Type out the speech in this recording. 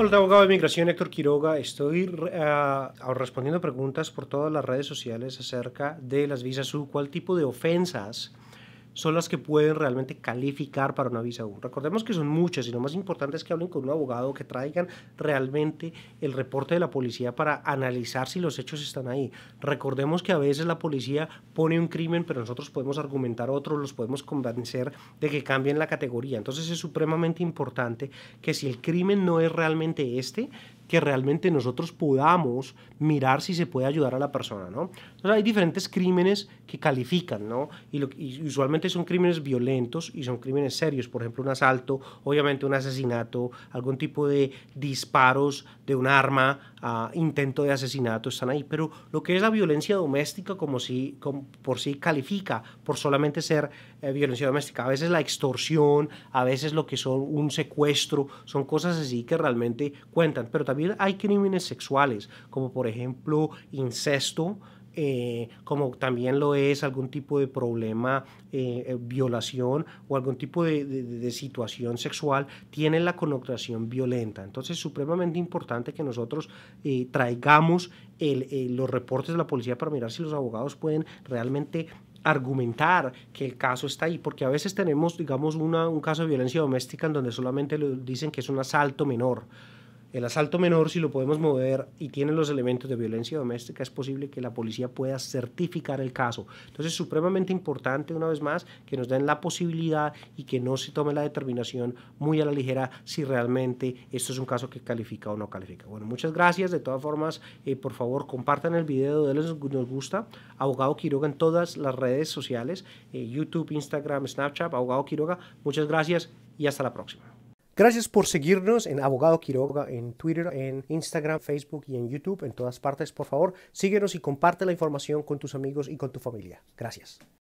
Hola, abogado de migración Héctor Quiroga. Estoy ah, ah, respondiendo preguntas por todas las redes sociales acerca de las visas U. ¿Cuál tipo de ofensas son las que pueden realmente calificar para una visa U. Recordemos que son muchas y lo más importante es que hablen con un abogado, que traigan realmente el reporte de la policía para analizar si los hechos están ahí. Recordemos que a veces la policía pone un crimen, pero nosotros podemos argumentar otro, los podemos convencer de que cambien la categoría. Entonces es supremamente importante que si el crimen no es realmente este, que realmente nosotros podamos mirar si se puede ayudar a la persona, ¿no? Entonces hay diferentes crímenes que califican, ¿no? Y, lo, y usualmente son crímenes violentos y son crímenes serios, por ejemplo, un asalto, obviamente un asesinato, algún tipo de disparos de un arma, intento de asesinato están ahí, pero lo que es la violencia doméstica como si por sí califica por solamente ser eh, violencia doméstica, a veces la extorsión, a veces lo que son un secuestro, son cosas así que realmente cuentan, pero también hay crímenes sexuales, como por ejemplo incesto, eh, como también lo es algún tipo de problema, eh, eh, violación o algún tipo de, situación sexual, tiene la connotación violenta. Entonces es supremamente importante que nosotros traigamos los reportes de la policía para mirar si los abogados pueden realmente argumentar que el caso está ahí, porque a veces tenemos, digamos, un caso de violencia doméstica en donde solamente dicen que es un asalto menor el asalto menor, si lo podemos mover y tiene los elementos de violencia doméstica, es posible que la policía pueda certificar el caso. Entonces, es supremamente importante, una vez más, que nos den la posibilidad y que no se tome la determinación muy a la ligera si realmente esto es un caso que califica o no califica. Bueno, muchas gracias. De todas formas, eh, por favor, compartan el video, denle nos gusta. Abogado Quiroga en todas las redes sociales, eh, YouTube, Instagram, Snapchat, Abogado Quiroga. Muchas gracias y hasta la próxima. Gracias por seguirnos en Abogado Quiroga, en Twitter, en Instagram, Facebook y en YouTube, en todas partes, por favor. Síguenos y comparte la información con tus amigos y con tu familia. Gracias.